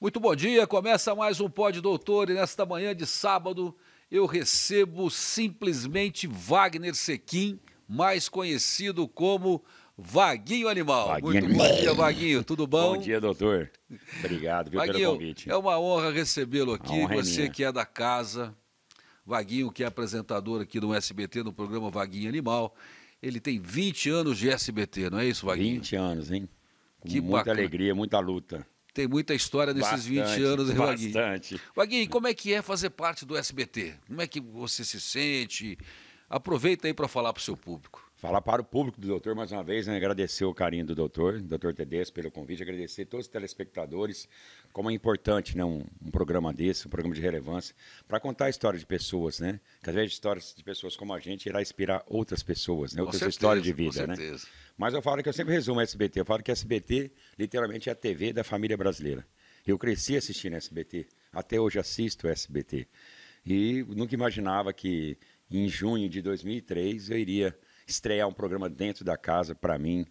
Muito bom dia, começa mais um Pod Doutor e nesta manhã de sábado eu recebo simplesmente Wagner Sequim, mais conhecido como Vaguinho Animal. Vaguinho. Muito bom dia, Vaguinho, tudo bom? Bom dia, doutor. Obrigado viu, Vaguinho, pelo convite. É uma honra recebê-lo aqui, é você é que é da casa. Vaguinho, que é apresentador aqui no SBT, no programa Vaguinho Animal. Ele tem 20 anos de SBT, não é isso, Vaguinho? 20 anos, hein? Com que muita bacana. alegria, muita luta. Tem muita história nesses bastante, 20 anos, né, Vaguinho. Bastante. Vaguinho, como é que é fazer parte do SBT? Como é que você se sente? Aproveita aí para falar para o seu público. Falar para o público do doutor mais uma vez, né? agradecer o carinho do doutor, doutor Tedes, pelo convite, agradecer a todos os telespectadores, como é importante né? um, um programa desse, um programa de relevância, para contar a história de pessoas, né? Que às vezes histórias de pessoas como a gente irá inspirar outras pessoas, né? outras histórias de vida, com né? certeza. né? Mas eu falo que eu sempre resumo a SBT, eu falo que a SBT literalmente é a TV da família brasileira. Eu cresci assistindo a SBT, até hoje assisto a SBT. E nunca imaginava que em junho de 2003 eu iria estrear um programa dentro da casa, para mim,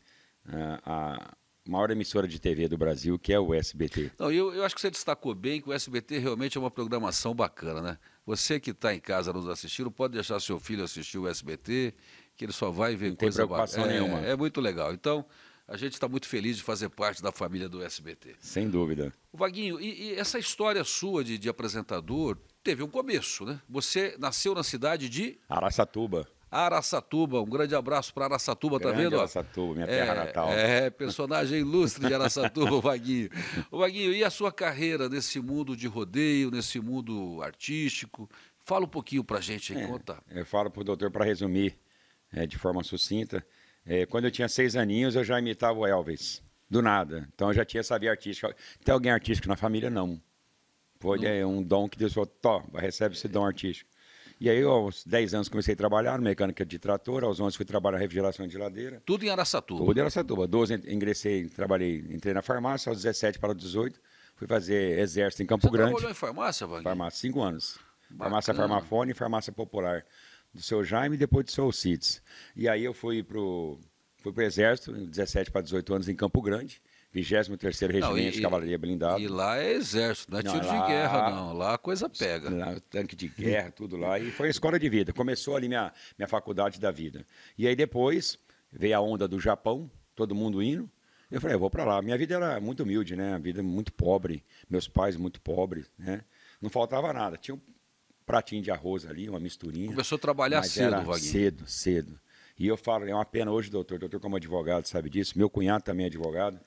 ah, a maior emissora de TV do Brasil, que é o SBT. Não, eu, eu acho que você destacou bem que o SBT realmente é uma programação bacana, né? Você que está em casa nos assistindo, pode deixar seu filho assistir o SBT, que ele só vai ver Não coisa preocupação bacana. É, nenhuma. É, é muito legal. Então, a gente está muito feliz de fazer parte da família do SBT. Sem dúvida. Vaguinho, e, e essa história sua de, de, apresentador teve um começo, né? Você nasceu na cidade de. Araçatuba. Araçatuba. Um grande abraço para Araçatuba, tá vendo? Araçatuba, minha terra é, natal. É, personagem ilustre de Araçatuba, o Vaguinho. O Vaguinho, e a sua carreira nesse mundo de rodeio, nesse mundo artístico? Fala um pouquinho para a gente aí, é, conta. Eu falo para o doutor para resumir é, de forma sucinta. É, quando eu tinha seis aninhos, eu já imitava o Elvis, do nada. Então eu já tinha sabido artística. Tem alguém artístico na família? Não. Foi é, um dom que Deus falou, recebe esse é. dom artístico. E aí, aos 10 anos, comecei a trabalhar, mecânica de trator, aos 11 fui trabalhar refrigeração de geladeira. Tudo em Araçatuba? Tudo em Araçatuba. 12 ingressei, trabalhei, entrei na farmácia, aos 17 para 18 fui fazer exército em Campo Você Grande. Você trabalhou em farmácia, Wagner? Farmácia, 5 anos. Bacana. Farmácia Farmafone e Farmácia Popular. Do seu Jaime e depois do seu Cites. E aí eu fui pro, fui pro exército, 17 para 18 anos, em Campo Grande. 23 Regimento de Cavalaria Blindada. E lá é exército, não é não, tiro lá, de guerra, não. Lá a coisa pega. Lá, tanque de guerra, tudo lá. E foi a escola de vida. Começou ali minha, minha faculdade da vida. E aí depois veio a onda do Japão, todo mundo indo. Eu falei, ah, eu vou para lá. Minha vida era muito humilde, né? A vida muito pobre. Meus pais muito pobres, né? Não faltava nada. Tinha um pratinho de arroz ali, uma misturinha. Começou a trabalhar cedo, Vaguinho. Cedo, cedo. E eu falo, é uma pena hoje, doutor, doutor como advogado sabe disso, meu cunhado também é advogado,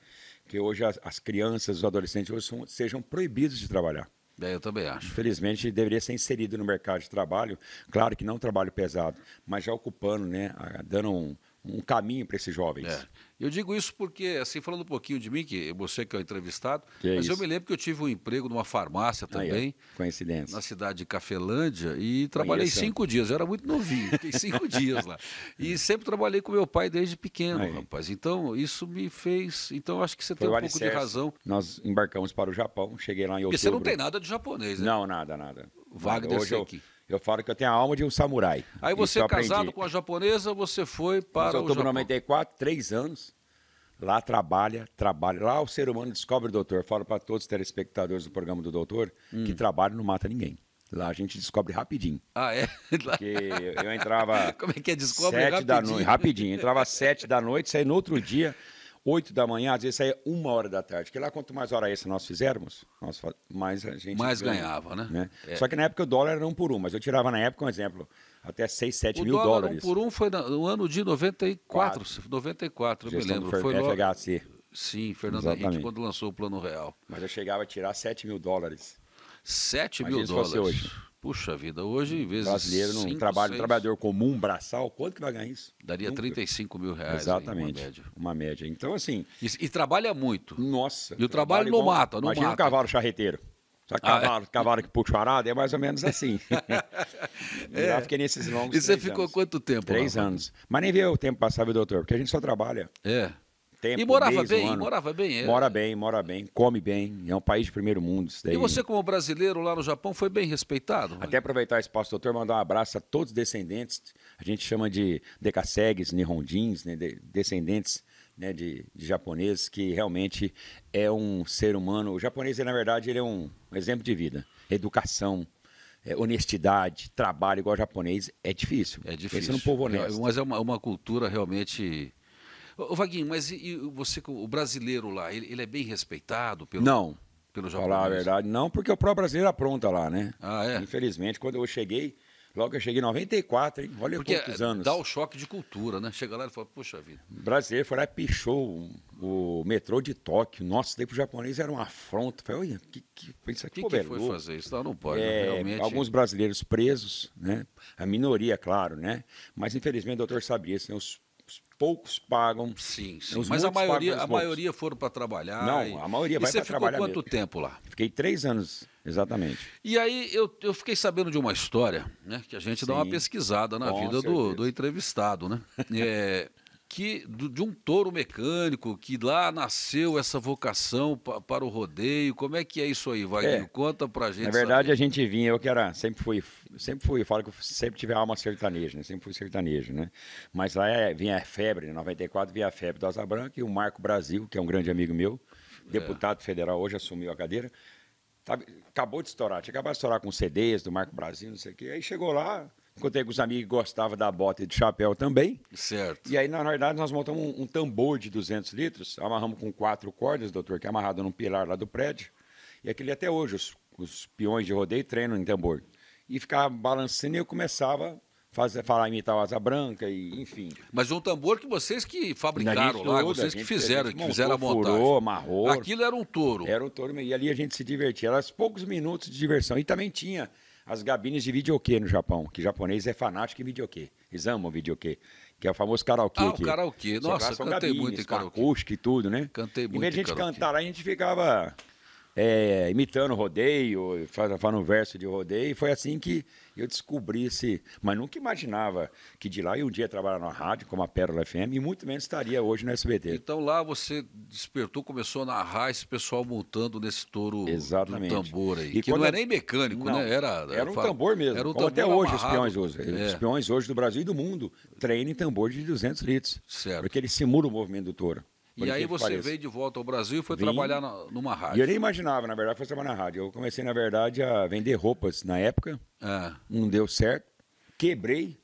que hoje as, as crianças, os adolescentes hoje são, sejam proibidos de trabalhar. É, eu também acho. Infelizmente, deveria ser inserido no mercado de trabalho, claro que não trabalho pesado, mas já ocupando, né, dando um, um caminho para esses jovens. É. Eu digo isso porque, assim, falando um pouquinho de mim, que você que é o entrevistado, que é mas é eu me lembro que eu tive um emprego numa farmácia também. Coincidência. Na cidade de Cafelândia e trabalhei Conheço. cinco dias. Eu era muito novinho, fiquei cinco dias lá. E sempre trabalhei com meu pai desde pequeno, Aí. rapaz. Então, isso me fez. Então, acho que você Foi tem um pouco de razão. Nós embarcamos para o Japão, cheguei lá em outubro. você não tem nada de japonês, né? Não, nada, nada. Wagner Hoje eu, eu falo que eu tenho a alma de um samurai. Aí você Isso casado com a japonesa, você foi para eu o Japão. 94, três anos. Lá trabalha, trabalha. Lá o ser humano descobre o doutor. Eu falo para todos os telespectadores do programa do doutor hum. que trabalho não mata ninguém. Lá a gente descobre rapidinho. Ah, é? Porque eu entrava. Como é que é? Descobre sete rapidinho. da noite. Rapidinho. Entrava às sete da noite, saía no outro dia. 8 da manhã, às vezes saía é uma hora da tarde. Porque lá, quanto mais hora extra nós fizermos, nós faz... mais a gente. Mais ganha, ganhava, né? né? É. Só que na época o dólar era um por um, mas eu tirava na época, um exemplo, até 6, 7 o mil dólar, dólares. Um por um foi no ano de 94, 4. 94, eu me lembro. Fer... Foi FHC. Sim, Fernando Exatamente. Henrique, quando lançou o Plano Real. Mas eu chegava a tirar 7 mil dólares. 7 mil dólares. hoje. Puxa vida, hoje, de. Brasileiro, num trabalho, seis, trabalhador comum, braçal, quanto que vai ganhar isso? Daria Nunca. 35 mil reais. Exatamente. Aí, uma, média. uma média. Então, assim. E, e trabalha muito. Nossa. E o trabalho, não bom. mata, não Imagina mata. Imagina um cavalo charreteiro. Só cavalo, ah, é. cavalo que puxa arado é mais ou menos assim. é. Já fiquei é nesses longos. E você ficou anos. quanto tempo? Três lá? anos. Mas nem vê o tempo passar, viu, doutor? Porque a gente só trabalha. É tempo. E morava mês, bem, um morava bem. É. Mora bem, mora bem, come bem. É um país de primeiro mundo isso daí. E você, como brasileiro lá no Japão, foi bem respeitado? Até né? aproveitar esse espaço, doutor, mandar um abraço a todos os descendentes. A gente chama de decassegues, Nihondins, né? de, descendentes né, de, de, japoneses, que realmente é um ser humano. O japonês, na verdade, ele é um, exemplo de vida. Educação, é, honestidade, trabalho igual japonês, é difícil. É difícil. Pensa no povo é, honesto. É, mas é uma, uma cultura realmente Ô, Vaguinho, mas e, e você, o brasileiro lá, ele, ele, é bem respeitado pelo. Não. Pelo japonês? Falar a verdade, não, porque o próprio brasileiro apronta lá, né? Ah, é? Infelizmente, quando eu cheguei, logo eu cheguei em 94, hein? Olha porque quantos é, anos. Dá o choque de cultura, né? Chega lá e fala, poxa vida. O brasileiro foi lá e pichou o, o metrô de Tóquio. Nossa, daí pro japonês era um afronta. Falei, olha, que, que pensa que, que, que foi fazer isso? Não, não pode, né? é, realmente. Alguns brasileiros presos, né? A minoria, claro, né? Mas infelizmente o doutor sabia, assim, os poucos pagam. Sim, sim. Os mas a maioria, a maioria foram para trabalhar. Não, e... a maioria vai para trabalhar. Você ficou quanto mesmo. tempo lá? Fiquei três anos, exatamente. E aí eu, eu fiquei sabendo de uma história, né? Que a gente sim. dá uma pesquisada na Com vida do, do, entrevistado, né? É, que de um touro mecânico que lá nasceu essa vocação para o rodeio. Como é que é isso aí, Vaguinho? É, Conta pra gente. Na verdade, saber. a gente vinha, eu que era, sempre fui, sempre fui, falo que eu sempre tive alma sertaneja, né? Sempre fui sertanejo, né? Mas lá é, vinha a febre, em 94 vinha a febre do Asa Branca e o Marco Brasil, que é um grande amigo meu, é. deputado é. federal hoje, assumiu a cadeira. Tá, acabou de estourar, tinha acabado de estourar com CDs do Marco Brasil, não sei o quê. Aí chegou lá, Encontrei com os amigos que gostavam da bota e de chapéu também. Certo. E aí, na verdade, nós montamos um, um tambor de 200 litros, amarramos com quatro cordas, doutor, que é amarrado num pilar lá do prédio. E aquele até hoje, os, os peões de rodeio treinam em tambor. E ficava balançando e eu começava fazer, falar imitar o Asa Branca e enfim. Mas um tambor que vocês que fabricaram toda, lá, vocês gente, que fizeram, montou, que fizeram a montagem. Furou, amarrou. Aquilo era um touro. Era um touro e ali a gente se divertia. Era poucos minutos de diversão e também tinha as gabines de videokê no Japão, que japonês é fanático em videokê. Eles amam videokê, que é o famoso karaokê. Ah, aqui. o karaokê. Nossa, cantei gabines, muito em karaokê. e tudo, né? Cantei muito Em vez de a gente karaokê. cantar lá, a gente ficava é, imitando rodeio, fazendo verso de rodeio. E foi assim que eu descobri esse. Mas nunca imaginava que de lá eu um dia trabalhar na rádio, como a Pérola FM, e muito menos estaria hoje no SBT. Então lá você despertou, começou a narrar esse pessoal montando nesse touro Exatamente. do tambor aí. E que não é era nem mecânico, não, né? Era, era um tambor mesmo. Era um tambor até hoje os peões usam. É. Os peões hoje do Brasil e do mundo treinam em tambor de 200 litros. Certo. Porque ele simula o movimento do touro e aí você pareça. veio de volta ao Brasil e foi Vim, trabalhar na, numa rádio. E eu nem imaginava, na verdade, foi trabalhar na rádio. Eu comecei, na verdade, a vender roupas na época. É. Não deu certo. Quebrei,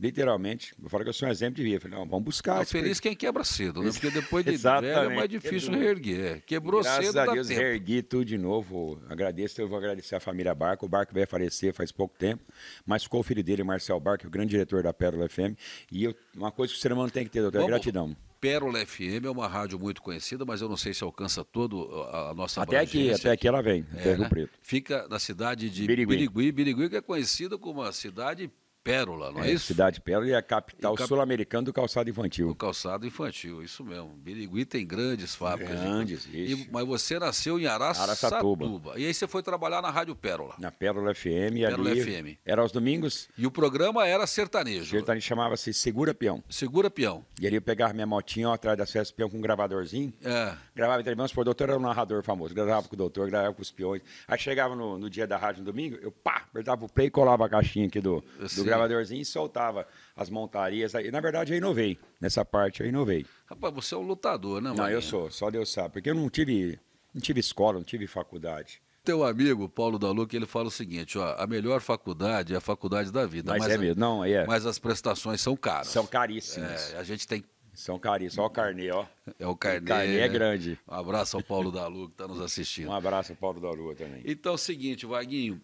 literalmente. Eu falo que eu sou um exemplo de vida. Eu falei, não, vamos buscar. É feliz quem quebra cedo, né? Porque depois de velho é mais difícil Quebrou. reerguer. É, quebrou Graças cedo, Graças a Deus, tempo. reergui tudo de novo. Agradeço, eu vou agradecer a família Barco. O Barco veio falecer faz pouco tempo, mas ficou o filho dele, Marcel Barco, o grande diretor da Pérola FM. E eu, uma coisa que o ser humano tem que ter, doutor, é gratidão. Pérola FM é uma rádio muito conhecida, mas eu não sei se alcança todo uh, a nossa Até aqui, até aqui ela vem, é, Rio né? Preto. Fica na cidade de Birigui. Birigui. Birigui, que é conhecida como a cidade Pérola, não é, é isso? Cidade Pérola e a capital cap... sul-americana do calçado infantil. Do calçado infantil, isso mesmo. Birigui tem grandes fábricas. Grandes, de... isso. E, mas você nasceu em Araçatuba. Araçatuba. E aí você foi trabalhar na Rádio Pérola. Na Pérola FM. Pérola ali FM. Era aos domingos. E o programa era sertanejo. sertanejo chamava-se Segura Peão. Segura Peão. E ali eu pegava minha motinha ó, atrás da festas peão com um gravadorzinho. É. Gravava entrevistas, o doutor era um narrador famoso. Gravava com o doutor, gravava com os peões. Aí chegava no, no dia da rádio, no domingo, eu pá, apertava o play e colava a caixinha aqui do, do gravadorzinho e soltava as montarias. aí na verdade, eu inovei. Nessa parte, eu inovei. Rapaz, você é um lutador, né, Marinho? Não, eu sou. Só Deus sabe. Porque eu não tive, não tive escola, não tive faculdade. Teu amigo Paulo que ele fala o seguinte, ó, a melhor faculdade é a faculdade da vida. Mas, mas é mesmo, não, é. Mas as prestações são caras. São caríssimas. É, a gente tem são caríssimas. Ó, o carnê, ó. É o carnê. O carnê é né? grande. Um abraço ao Paulo Dalu que está nos assistindo. Um abraço ao Paulo Dalu também. Então é o seguinte, Vaguinho,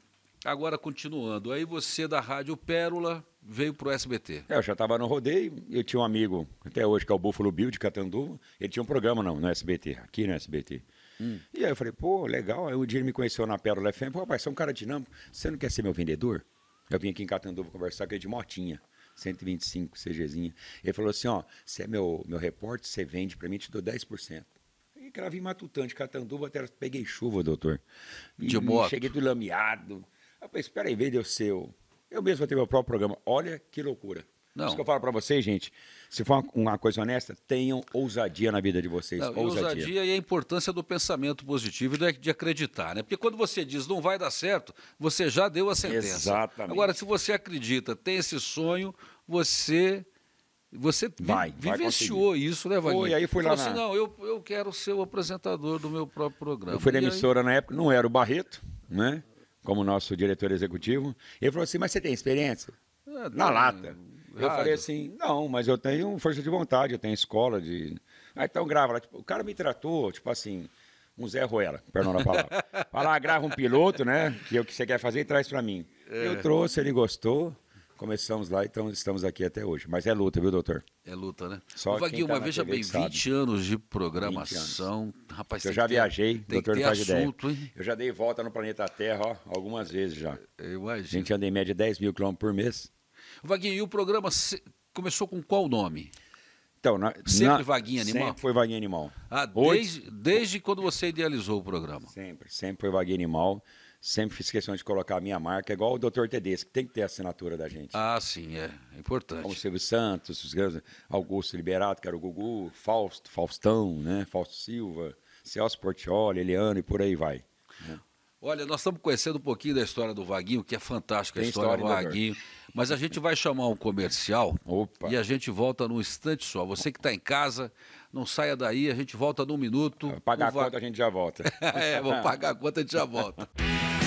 Agora, continuando, aí você da Rádio Pérola veio para o SBT. É, eu já estava no rodeio, eu tinha um amigo, até hoje, que é o Buffalo Bill de Catanduva, ele tinha um programa não no SBT, aqui no SBT. Hum. E aí eu falei, pô, legal. Aí um dia ele me conheceu na Pérola FM, pô, rapaz, você é um cara dinâmico, você não quer ser meu vendedor? Eu vim aqui em Catanduva conversar com ele é de motinha. 125 CGzinha. Ele falou assim: ó, você é meu, meu repórter, você vende para mim, te dou 10%. E gravei matutante, Catanduva, até peguei chuva, doutor. E de moto. Cheguei do lameado. Eu falei, espera aí, veio de eu eu. mesmo vou ter meu próprio programa. Olha que loucura. Não. Isso que eu falo para vocês, gente. Se for uma, coisa honesta, tenham ousadia na vida de vocês. Não, ousadia. ousadia e a importância do pensamento positivo e de acreditar, né? Porque quando você diz não vai dar certo, você já deu a sentença. Exatamente. Agora, se você acredita, tem esse sonho, você você vai, vi, vivenciou isso, né, Wagner? Foi, aí foi lá Falou assim, na... assim, não, eu, eu quero ser o apresentador do meu próprio programa. Eu fui na emissora aí... na época, não era o Barreto, né? como nosso diretor executivo. Ele falou assim: Mas você tem experiência? Ah, Na lata. Rádio. Eu falei assim: Não, mas eu tenho força de vontade, eu tenho escola de. aí ah, então grava lá. Tipo, o cara me tratou, tipo assim, um Zé Ruela, perdão a palavra. Fala, ah, grava um piloto, né? Que é o que você quer fazer e traz para mim. É. Eu trouxe, ele gostou. Começamos lá e então estamos aqui até hoje. Mas é luta, viu, doutor? É luta, né? Só Ô, Vaguinho, tá vez veja bem, 20 sabe. anos de programação. Anos. Rapaz, Eu já ter, viajei, doutor não faz assunto, ideia. Hein? Eu já dei volta no planeta Terra, ó, algumas vezes já. Eu imagino. A gente anda em média 10 mil quilômetros por mês. Vaguinho, e o programa começou com qual nome? Então, na, sempre na, Vaguinha Animal? Sempre foi Vaguinha Animal. Ah, desde, desde quando você idealizou o programa? Sempre, sempre foi Vaguinha Animal sempre fiz questão de colocar a minha marca, igual o doutor Tedesco, que tem que ter a assinatura da gente. Ah, sim, é, é importante. Como o Silvio Santos, os grandes, Augusto Liberato, que era o Gugu, Fausto, Faustão, né? Fausto Silva, Celso Portioli, Eliano e por aí vai. Né? Olha, nós estamos conhecendo um pouquinho da história do Vaguinho, que é fantástica a história, história, do Vaguinho. Mas a gente vai chamar um comercial Opa. e a gente volta num instante só. Você que está em casa, não saia daí, a gente volta num minuto. Pagar a conta a gente já volta. é, vou pagar a conta a gente já volta.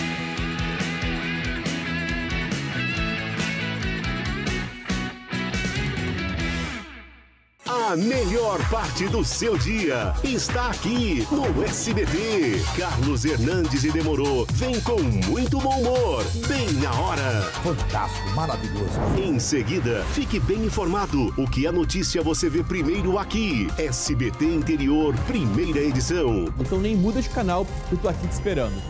A melhor parte do seu dia está aqui no SBT. Carlos Hernandes e Demorou vem com muito bom humor, bem na hora. Fantástico, maravilhoso. Em seguida, fique bem informado. O que é notícia você vê primeiro aqui. SBT Interior, primeira edição. Então nem muda de canal, eu tô aqui te esperando.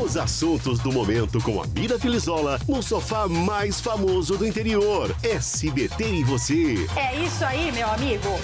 Os assuntos do momento com a Mira Filizola no sofá mais famoso do interior. SBT e você. É isso aí, meu amigo.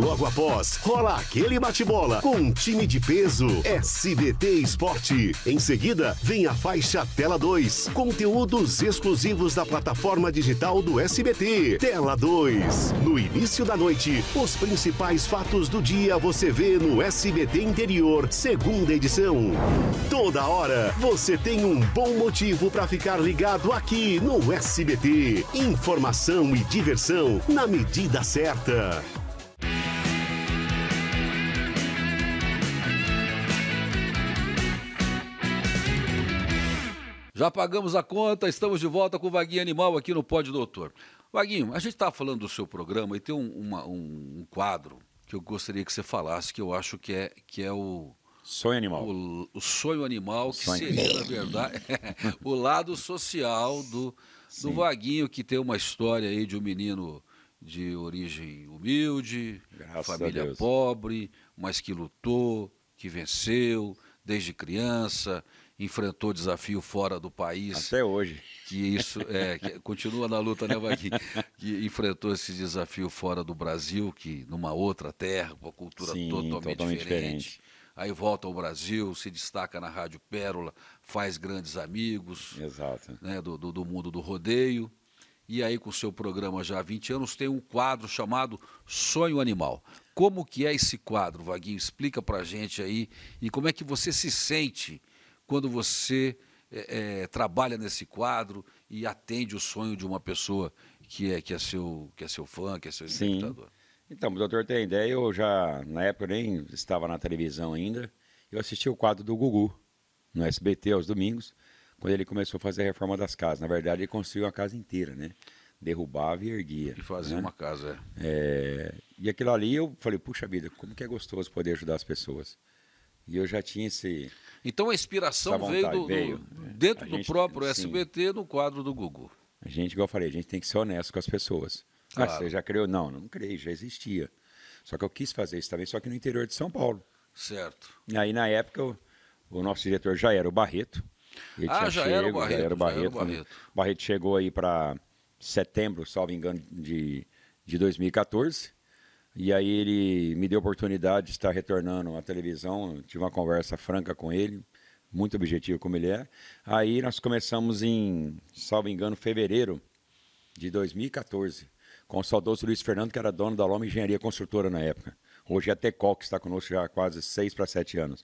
Logo após, rola aquele bate-bola com um time de peso, SBT Esporte. Em seguida, vem a faixa Tela 2, conteúdos exclusivos da plataforma digital do SBT. Tela 2. No início da noite, os principais fatos do dia você vê no SBT Interior, segunda edição. Toda hora, você tem um bom motivo para ficar ligado aqui no SBT. Informação e diversão na medida certa. Já pagamos a conta, estamos de volta com o Vaguinho Animal aqui no Pod Doutor. Vaguinho, a gente estava falando do seu programa e tem um, uma, um, um, quadro que eu gostaria que você falasse, que eu acho que é, que é o. Sonho Animal. O, o Sonho Animal, que sonho. seria, na verdade, o lado social do, do Vaguinho, que tem uma história aí de um menino de origem humilde, Graças família pobre, mas que lutou, que venceu desde criança, enfrentou desafio fora do país. Até hoje. Que isso é, que continua na luta, né, Vagui? Que enfrentou esse desafio fora do Brasil, que numa outra terra, com uma cultura Sim, totalmente, totalmente diferente. diferente. Aí volta ao Brasil, se destaca na Rádio Pérola, faz grandes amigos. Exato. Né, do, do, do mundo do rodeio e aí com o seu programa já há 20 anos, tem um quadro chamado Sonho Animal. Como que é esse quadro, Vaguinho? Explica a gente aí e como é que você se sente quando você é, é, trabalha nesse quadro e atende o sonho de uma pessoa que é, que é, seu, que é seu fã, que é seu espectador. Sim. Então, o doutor tem ideia, eu já, na época, eu nem estava na televisão ainda, eu assisti o quadro do Gugu, no SBT, aos domingos, quando ele começou a fazer a reforma das casas. Na verdade, ele construiu a casa inteira, né? Derrubava e erguia. E fazia né? uma casa. É, é e aquilo ali eu falei, puxa vida, como que é gostoso poder ajudar as pessoas. E eu já tinha esse. Então a inspiração veio, do, veio. dentro a do gente, próprio sim. SBT, no quadro do Google. A gente, igual eu falei, a gente tem que ser honesto com as pessoas. Ah, claro. Ah, você já criou? Não, não criei, já existia. Só que eu quis fazer isso também, só que no interior de São Paulo. Certo. E aí, na época, o, o nosso diretor já era o Barreto. Ele ah, já, chego, era Barreto, já era o Barreto. Já era o Barreto. Barreto chegou aí para setembro, salvo engano, de, de 2014. E aí ele me deu a oportunidade de estar retornando à televisão. tive uma conversa franca com ele, muito objetivo como ele é. Aí nós começamos em, salvo engano, fevereiro de 2014, com o saudoso Luiz Fernando, que era dono da Loma Engenharia Construtora na época. Hoje é a Tecol, que está conosco já há quase seis para sete anos.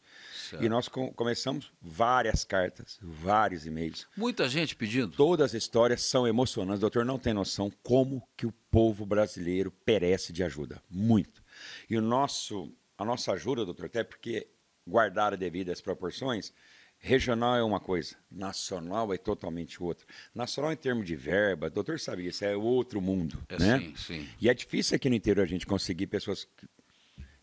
Certo. E nós com começamos várias cartas, vários e-mails. Muita gente pedindo. Todas as histórias são emocionantes. doutor não tem noção como que o povo brasileiro perece de ajuda. Muito. E o nosso, a nossa ajuda, doutor, até porque guardar devidas proporções, Regional é uma coisa, nacional é totalmente outra. Nacional em termos de verba, doutor sabia, isso é outro mundo, é né? Sim, sim. E é difícil aqui no interior a gente conseguir pessoas que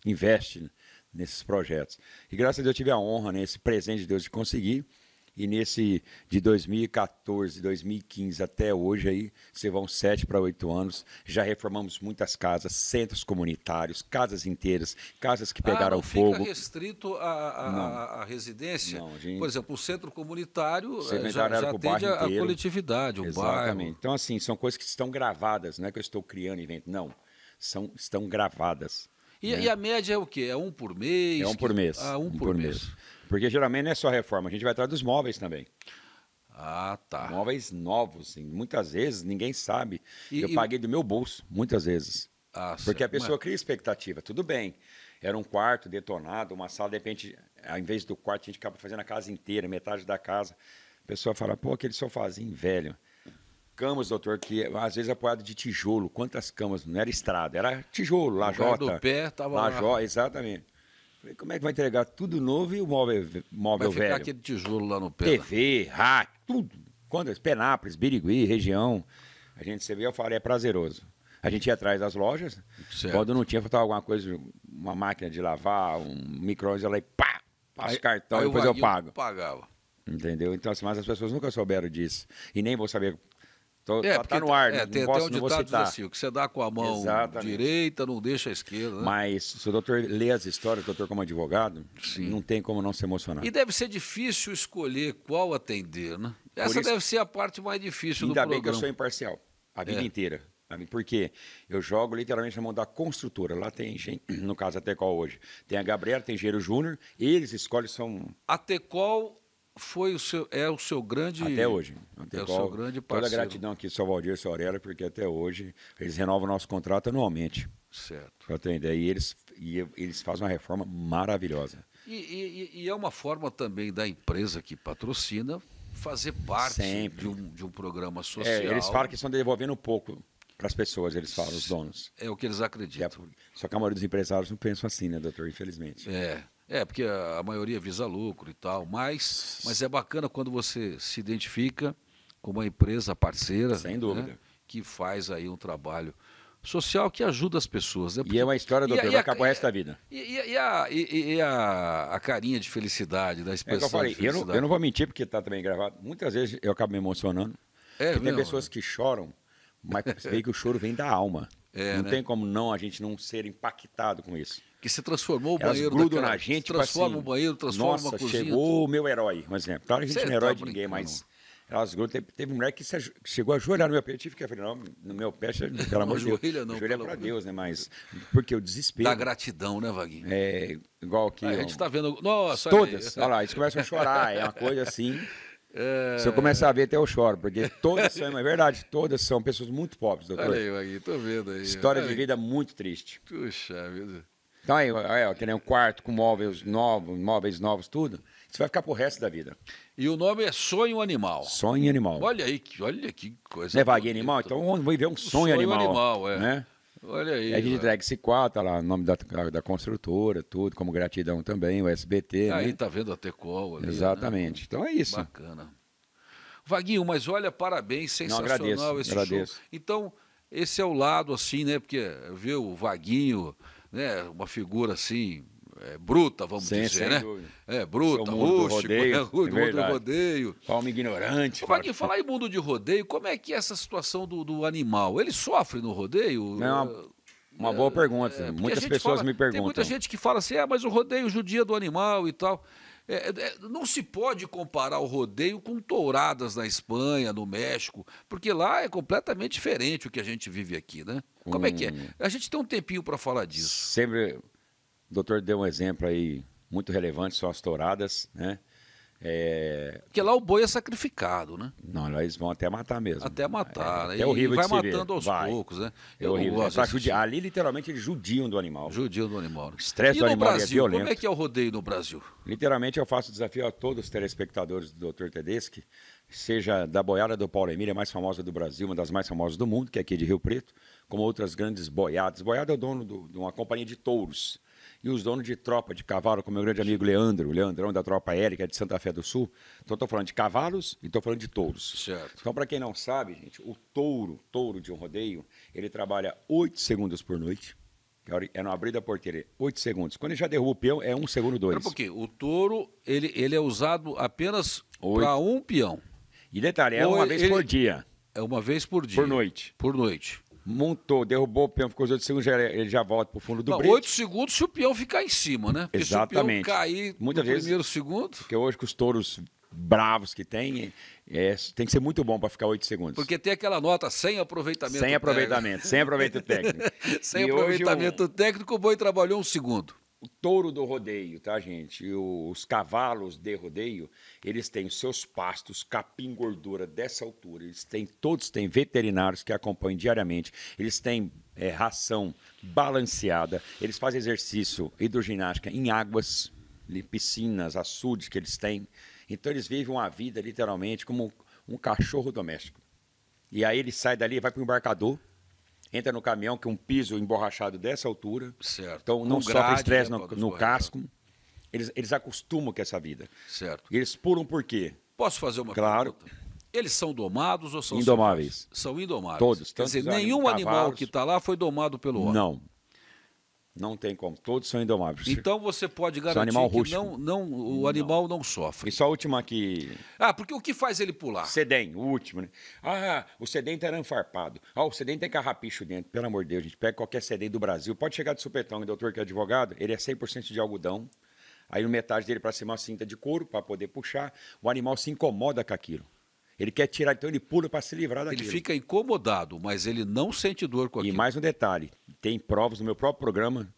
investe nesses projetos. E graças a Deus eu tive a honra, né, esse presente de Deus de conseguir. E nesse de 2014, 2015 até hoje aí, se vão sete para oito anos, já reformamos muitas casas, centros comunitários, casas inteiras, casas que ah, pegaram ah, não fogo. Fica restrito à residência. Não, gente... Por exemplo, o centro comunitário eh, já, já atende a, a coletividade, o Exatamente. bairro. Então assim, são coisas que estão gravadas, não é que eu estou criando evento não. São estão gravadas. E, né? e a média é o quê? É um por mês? É um por mês. Que... Ah, um, um por, por mês. mês. Porque geralmente não é só reforma, a gente vai atrás dos móveis também. Ah, tá. Móveis novos, sim. muitas vezes ninguém sabe. E, eu e... paguei do meu bolso, muitas vezes. Ah, porque certo. a pessoa Mas... cria expectativa, tudo bem. Era um quarto detonado, uma sala, de repente, ao invés do quarto, a gente acaba fazendo a casa inteira, metade da casa. A pessoa fala, pô, aquele sofazinho velho camas, doutor, que às vezes apoiado é de tijolo, quantas camas? Não era estrada, era tijolo, lajota. O do pé estava lá. exatamente. Falei, como é que vai entregar tudo novo e o móvel, móvel vai ficar velho? aquele tijolo lá no pé. TV, rádio, né? rack, tudo. Quantas? Penápolis, Birigui, região. A gente, se vê, eu falei, é prazeroso. A gente ia atrás das lojas. Certo. Quando não tinha, faltava alguma coisa, uma máquina de lavar, um micro-ondas, ela ia pá, passa aí, cartão aí e depois eu pago. pagava. Entendeu? Então, assim, mas as pessoas nunca souberam disso. E nem vou saber Tô, é, tá, tá no ar, é, não tem posso, até um ditado assim, o que você dá com a mão Exatamente. direita, não deixa a esquerda. Né? Mas se o doutor lê as histórias, o doutor como advogado, Sim. não tem como não se emocionar. E deve ser difícil escolher qual atender, né? Por Essa isso, deve ser a parte mais difícil do programa. Ainda bem que eu sou imparcial, a vida é. inteira. Porque eu jogo literalmente na mão da construtora. Lá tem gente, no caso a Tecol hoje. Tem a Gabriela, tem o Júnior, eles escolhem são. A Tecol foi o seu, é o seu grande. Até hoje. Até é o seu grande parceiro. Toda a gratidão aqui, seu Valdir, seu Aurélio, porque até hoje eles renovam nosso contrato anualmente. Certo. Para ter ideia. E eles, e eles fazem uma reforma maravilhosa. E, e, e, é uma forma também da empresa que patrocina fazer parte de um, de um programa social. É, eles falam que estão devolvendo um pouco para as pessoas, eles falam, os donos. É o que eles acreditam. É, só que a maioria dos empresários não pensam assim, né, doutor? Infelizmente. É. É, porque a maioria visa lucro e tal, mas, mas é bacana quando você se identifica com uma empresa parceira. Sem né, dúvida. Né, que faz aí um trabalho social que ajuda as pessoas. Né? Porque, e é uma história, do vai acabar o vida. E, e, e, a, e a, a, carinha de felicidade, da é expressão é eu falei, eu não, eu não, vou mentir, porque está também gravado. Muitas vezes eu acabo me emocionando. É, tem pessoas que choram, mas você vê que o choro vem da alma. É, não né? tem como não a gente não ser impactado com isso que se transformou o Elas banheiro grudam daquela, na gente, tipo transforma assim, o banheiro, transforma nossa, a cozinha. chegou o meu herói, um exemplo. Claro, a gente não é tá herói tá de ninguém, mas elas grudam. Teve, teve mulher que chegou a ajoelhar no meu pé. Eu tive que falar, não, no meu pé, pelo amor de Deus. Joelha não. Joelha para Deus, né? Mas porque o desespero. Da gratidão, né, Vaguinho? É, igual que... A, gente está vendo... Nossa, todas, olha lá, eles começam a chorar. é uma coisa assim... É... Se eu começar a ver, até eu choro, porque todas são, é verdade, todas são pessoas muito pobres, doutor. Olha aí, Vaguinho, tô vendo aí. História de vida muito triste. Puxa vida. Então, aí, é, que nem um quarto com móveis novos, móveis novos, tudo. Você vai ficar pro resto da vida. E o nome é Sonho Animal. Sonho Animal. Olha aí, olha que coisa. Não é vaguinha animal? Então vamos ver um sonho, sonho animal. animal é. Né? Olha aí. a gente entrega esse tá lá, o nome da, da construtora, tudo, como gratidão também, o SBT. Né? Aí né? tá vendo a Tecol ali, né? Exatamente. Né? Então é isso. Bacana. Vaguinho, mas olha, parabéns, sensacional Não, agradeço, esse agradeço. show. Então, esse é o lado, assim, né? Porque ver o Vaguinho né, uma figura assim, é, bruta, vamos Sim, dizer, né? Dúvida. É, bruta, rústico, né? É mundo do rodeio. Palma ignorante. Vaguinho, falar em mundo de rodeio, como é que é essa situação do, do animal? Ele sofre no rodeio? Não, é uma é, boa pergunta. É, muitas pessoas fala, me perguntam. Tem muita gente que fala assim, ah, mas o rodeio judia do animal e tal. É, é, não se pode comparar o rodeio com touradas na Espanha, no México, porque lá é completamente diferente o que a gente vive aqui, né? Como é que é? Hum. A gente tem um tempinho para falar disso. Sempre, o doutor deu um exemplo aí muito relevante, são as touradas, né? É... Porque lá o boi é sacrificado, né? Não, lá eles vão até matar mesmo. Até é, matar. É, é, é horrível e vai matando aos vai. poucos, né? É horrível. Eu, eu, eu, Ali, literalmente, eles judiam do animal. Judiam do animal. estresse do animal é Brasil, é violento. Como é que é o rodeio no Brasil? Literalmente, eu faço desafio a todos os telespectadores do Dr. Tedeschi, seja da boiada do Paulo Emília, mais famosa do Brasil, uma das mais famosas do mundo, que é aqui de Rio Preto, como outras grandes boiadas. Boiada é o dono do, de uma companhia de touros e os donos de tropa de cavalo, como meu grande amigo Leandro, o Leandrão da Tropa Érica é de Santa Fé do Sul. Então, estou falando de cavalos e estou falando de touros. Certo. Então, para quem não sabe, gente, o touro, touro de um rodeio, ele trabalha oito segundos por noite. É, é no abrir da porteira, oito segundos. Quando ele já derruba o peão, é um segundo dois. Mas por quê? O touro, ele, ele é usado apenas para um peão. E detalhe, é Ou uma ele, vez por dia. É uma vez por dia. Por noite. Por noite montou, derrubou o peão, ficou os 8 segundos, ele já volta para o fundo do brilho. 8 segundos se o peão ficar em cima, né? Porque Exatamente. se o peão cair Muitas no vezes, primeiro segundo... Porque hoje com os touros bravos que tem, é, tem que ser muito bom para ficar 8 segundos. Porque tem aquela nota sem aproveitamento Sem aproveitamento, técnico. sem aproveitamento técnico. sem e aproveitamento um... técnico, o Boi trabalhou um segundo o touro do rodeio, tá, gente? os cavalos de rodeio, eles têm seus pastos, capim, gordura dessa altura. Eles têm, todos têm veterinários que acompanham diariamente. Eles têm é, ração balanceada. Eles fazem exercício hidroginástica em águas, piscinas, açudes que eles têm. Então eles vivem uma vida literalmente como um cachorro doméstico. E aí ele sai dali, vai para o embarcador, entra no caminhão, que é um piso emborrachado dessa altura. Certo. Então não Com sofre estresse no, no casco. Eles, eles acostumam com essa vida. Certo. E eles pulam por quê? Posso fazer uma claro. pergunta? Claro. Eles são domados ou são indomáveis? São indomáveis. Todos. Quer dizer, nenhum cavalos. animal que está lá foi domado pelo homem. Não. Não tem como, todos são indomáveis. Então você pode garantir que não, não, o não. animal não sofre. E só a última que. Ah, porque o que faz ele pular? Sedém, o último, né? Ah, o sedem era é enfarpado. Ah, o sedem tem é carrapicho dentro. Pelo amor de Deus, gente, pega qualquer sedem do Brasil. Pode chegar de supetão, o doutor que é advogado, ele é 100% de algodão. Aí metade dele para cima uma cinta de couro para poder puxar. O animal se incomoda com aquilo. Ele quer tirar, então ele pula para se livrar daquilo. Ele fica incomodado, mas ele não sente dor com aquilo. E mais um detalhe: tem provas no meu próprio programa.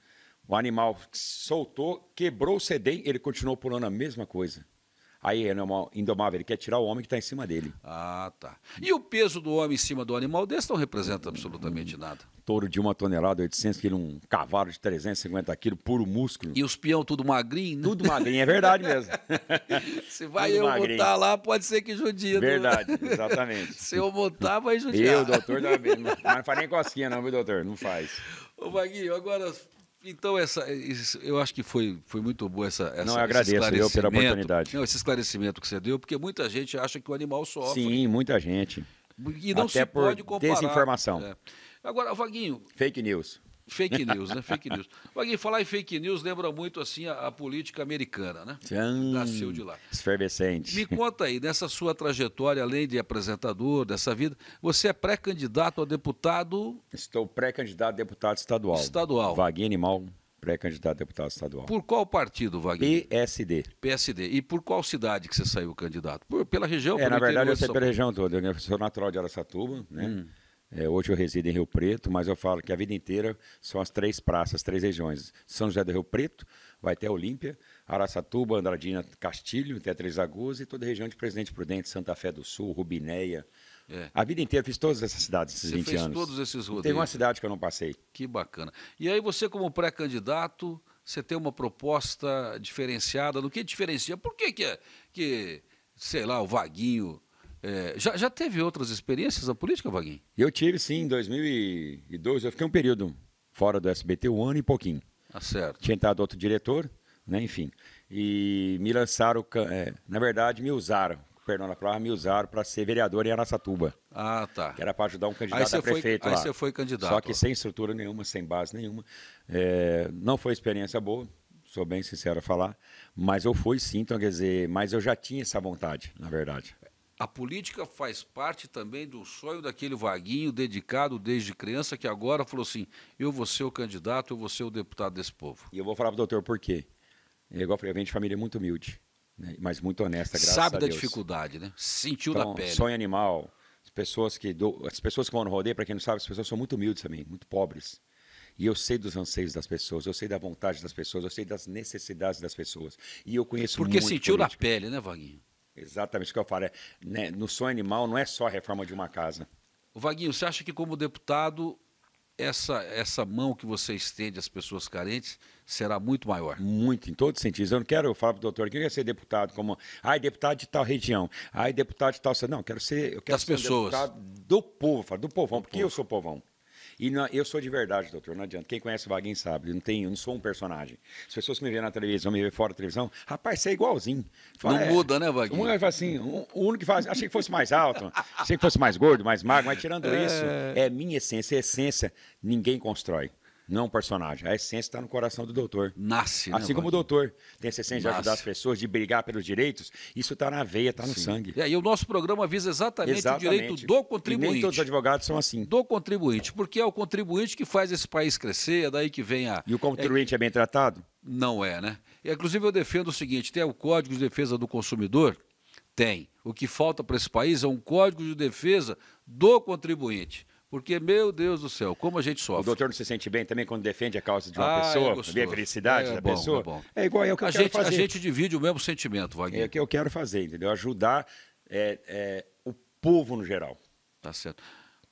O animal soltou, quebrou o sedem, ele continuou pulando a mesma coisa. Aí é indomável, ele quer tirar o homem que está em cima dele. Ah, tá. E o peso do homem em cima do animal desse não representa absolutamente nada. Touro de uma tonelada, 800 quilos, um cavalo de 350 quilos, puro músculo. E os peão tudo magrinho, né? Tudo magrinho, é verdade mesmo. Se vai tudo eu magrinho. montar lá, pode ser que judia. Né? Verdade, exatamente. Se eu montar, vai judiar. Eu, doutor, não, não faz nem cosquinha não, viu, doutor? Não faz. Ô, Maguinho, agora então, essa, é, isso, eu acho que foi, foi muito boa essa, essa Não, eu agradeço eu pela oportunidade. Não, esse esclarecimento que você deu, porque muita gente acha que o animal sofre. Sim, muita gente. E não Até se por pode comparar. desinformação. É. Agora, Vaguinho... Fake news. Fake news, né? Fake news. Alguém falar em fake news lembra muito assim a, a política americana, né? Tchan, Nasceu de lá. Esfervescente. Me conta aí, nessa sua trajetória, além de apresentador, dessa vida, você é pré-candidato a deputado? Estou pré-candidato a deputado estadual. Estadual. Vaguinha animal, pré-candidato a deputado estadual. Por qual partido, Wagner? PSD. PSD. E por qual cidade que você saiu candidato? Por, pela região? É, na verdade, eu saí pela região toda. Eu sou natural de Aracatuba, né? Hum. É, hoje eu resido em Rio Preto, mas eu falo que a vida inteira são as três praças, as três regiões. São José do Rio Preto, vai até Olímpia, Araçatuba, Andradina, Castilho, até Três Lagoas e toda a região de Presidente Prudente, Santa Fé do Sul, Rubinéia. É. A vida inteira fiz todas essas cidades, esses você 20 fez todos esses rodeios. Tem uma cidade que eu não passei. Que bacana. E aí você, como pré-candidato, você tem uma proposta diferenciada. No que diferencia? Por que, que, é, que sei lá, o Vaguinho é, já, já teve outras experiências na política, Vaguinho? Eu tive, sim, em 2012. Eu fiquei um período fora do SBT, um ano e pouquinho. Ah, certo. Tinha entrado outro diretor, né, enfim. E me lançaram, é, na verdade, me usaram, perdão na palavra, me usaram para ser vereador em Aracatuba. Ah, tá. Que era para ajudar um candidato a prefeito foi, lá. Aí você foi candidato. Só que sem estrutura nenhuma, sem base nenhuma. É, não foi experiência boa, sou bem sincero a falar, mas eu fui sim, então quer dizer, mas eu já tinha essa vontade, na verdade. A política faz parte também do sonho daquele vaguinho dedicado desde criança que agora falou assim: eu vou ser o candidato, eu vou ser o deputado desse povo. E eu vou falar para o doutor por quê. É igual eu falei, eu venho de família muito humilde, né? mas muito honesta, graças Sabe a Deus. Sabe da dificuldade, né? Sentiu então, na pele. Sonho animal. As pessoas que, do... as pessoas que vão no rodeio, para quem não sabe, as pessoas são muito humildes também, muito pobres. E eu sei dos anseios das pessoas, eu sei da vontade das pessoas, eu sei das necessidades das pessoas. E eu conheço Porque muito sentiu política. na pele, né, Vaguinho? Exatamente o que eu falo. É, né, no sonho animal não é só a reforma de uma casa. O Vaguinho, você acha que como deputado essa, essa mão que você estende às pessoas carentes será muito maior. Muito, em todos os sentidos. Eu não quero eu falar para o doutor que eu quero ser deputado como, ai, deputado de tal região, ai, deputado de tal... Não, eu quero ser, eu quero das ser pessoas. Um deputado do povo, do povão, do porque povo. eu sou povão. E não, eu sou de verdade, doutor, não adianta. Quem conhece o Vaguinho sabe, eu não, tenho, eu não sou um personagem. As pessoas que me veem na televisão, me veem fora da televisão, rapaz, você é igualzinho. Fala, não é, muda, né, Vaguinho? Um é, assim, um, o único que faz achei que fosse mais alto, achei que fosse mais gordo, mais magro, mas tirando é... isso, é minha essência, essência ninguém constrói. Não personagem. A essência está no coração do doutor. Nasce, né, Assim como o doutor tem essa essência de ajudar as pessoas, de brigar pelos direitos, isso está na veia, está no sangue. É, e o nosso programa visa exatamente, o direito do contribuinte. E nem todos os advogados são assim. Do contribuinte, porque é o contribuinte que faz esse país crescer, é daí que vem a. E o contribuinte é bem tratado? Não é, né? E, inclusive, eu defendo o seguinte: tem o Código de Defesa do Consumidor? Tem. O que falta para esse país é um Código de Defesa do Contribuinte. Porque, meu Deus do céu, como a gente sofre. O doutor não se sente bem também quando defende a causa de uma ah, é pessoa, é a felicidade é, da bom, é pessoa. É, bom. é igual é eu que a eu gente, fazer. A gente divide o mesmo sentimento, Wagner. É o que eu quero fazer, entendeu? Ajudar o povo no geral. Tá certo.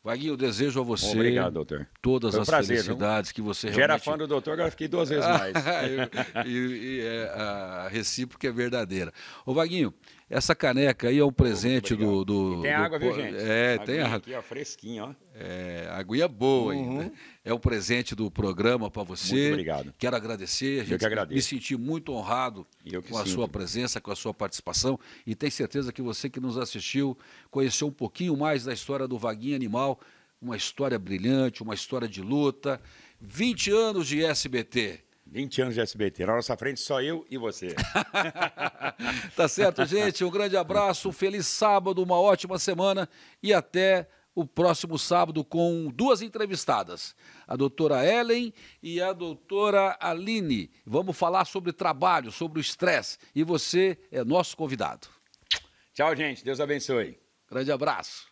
Vaguinho, eu desejo a você Obrigado, doutor. todas um as prazer, felicidades não? que você realmente... Gera fã do doutor, agora fiquei duas vezes mais. e, e, e a recíproca é verdadeira. Ô, Vaguinho, essa caneca aí é um presente do, do, do. tem água, do, viu, gente? É, a tem água. Aqui, ó, fresquinha, ó. É, aguinha boa uhum. ainda. É um presente do programa para você. Muito obrigado. Quero agradecer. A gente eu que agradeço. Me senti muito honrado com a sinto. sua presença, com a sua participação. E tenho certeza que você que nos assistiu conheceu um pouquinho mais da história do Vaguinha Animal. Uma história brilhante, uma história de luta. 20 anos de SBT. 20 anos de SBT. Na nossa frente, só eu e você. tá certo, gente. Um grande abraço, um feliz sábado, uma ótima semana e até o próximo sábado com duas entrevistadas, a doutora Ellen e a doutora Aline. Vamos falar sobre trabalho, sobre o estresse. E você é nosso convidado. Tchau, gente. Deus abençoe. Grande abraço.